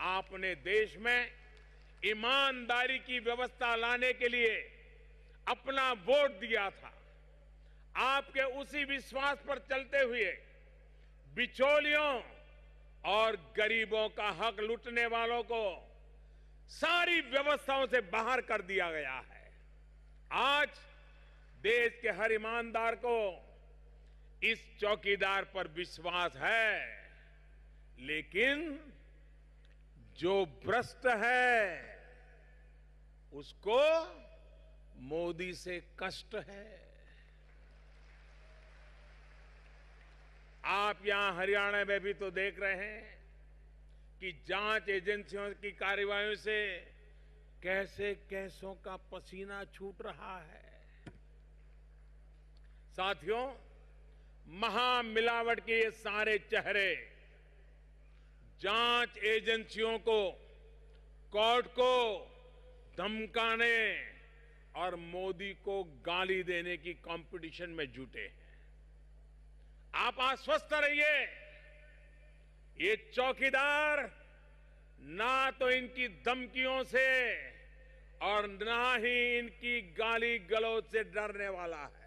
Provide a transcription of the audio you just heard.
आपने देश में ईमानदारी की व्यवस्था लाने के लिए अपना वोट दिया था आपके उसी विश्वास पर चलते हुए बिचौलियों और गरीबों का हक लूटने वालों को सारी व्यवस्थाओं से बाहर कर दिया गया है आज देश के हर ईमानदार को इस चौकीदार पर विश्वास है लेकिन जो भ्रष्ट है उसको मोदी से कष्ट है आप यहां हरियाणा में भी तो देख रहे हैं कि जांच एजेंसियों की कार्रवाई से कैसे कैसों का पसीना छूट रहा है साथियों महामिलावट के ये सारे चेहरे जांच एजेंसियों को कोर्ट को धमकाने और मोदी को गाली देने की कंपटीशन में जुटे हैं आप आश्वस्त रहिए ये चौकीदार ना तो इनकी धमकियों से और ना ही इनकी गाली गलौज से डरने वाला है